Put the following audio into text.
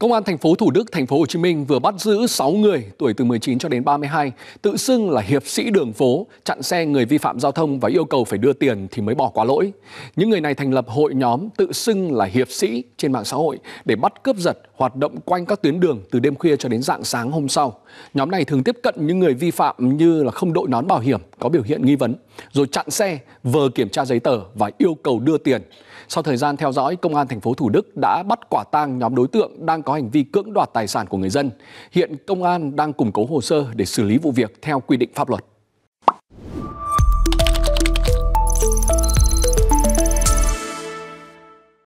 Công an thành phố Thủ Đức, thành phố Hồ Chí Minh vừa bắt giữ 6 người tuổi từ 19 cho đến 32, tự xưng là hiệp sĩ đường phố, chặn xe người vi phạm giao thông và yêu cầu phải đưa tiền thì mới bỏ qua lỗi. Những người này thành lập hội nhóm tự xưng là hiệp sĩ trên mạng xã hội để bắt cướp giật hoạt động quanh các tuyến đường từ đêm khuya cho đến dạng sáng hôm sau. Nhóm này thường tiếp cận những người vi phạm như là không đội nón bảo hiểm, có biểu hiện nghi vấn, rồi chặn xe, vờ kiểm tra giấy tờ và yêu cầu đưa tiền. Sau thời gian theo dõi, công an thành phố Thủ Đức đã bắt quả tang nhóm đối tượng đang có hành vi cưỡng đoạt tài sản của người dân. Hiện công an đang củng cố hồ sơ để xử lý vụ việc theo quy định pháp luật.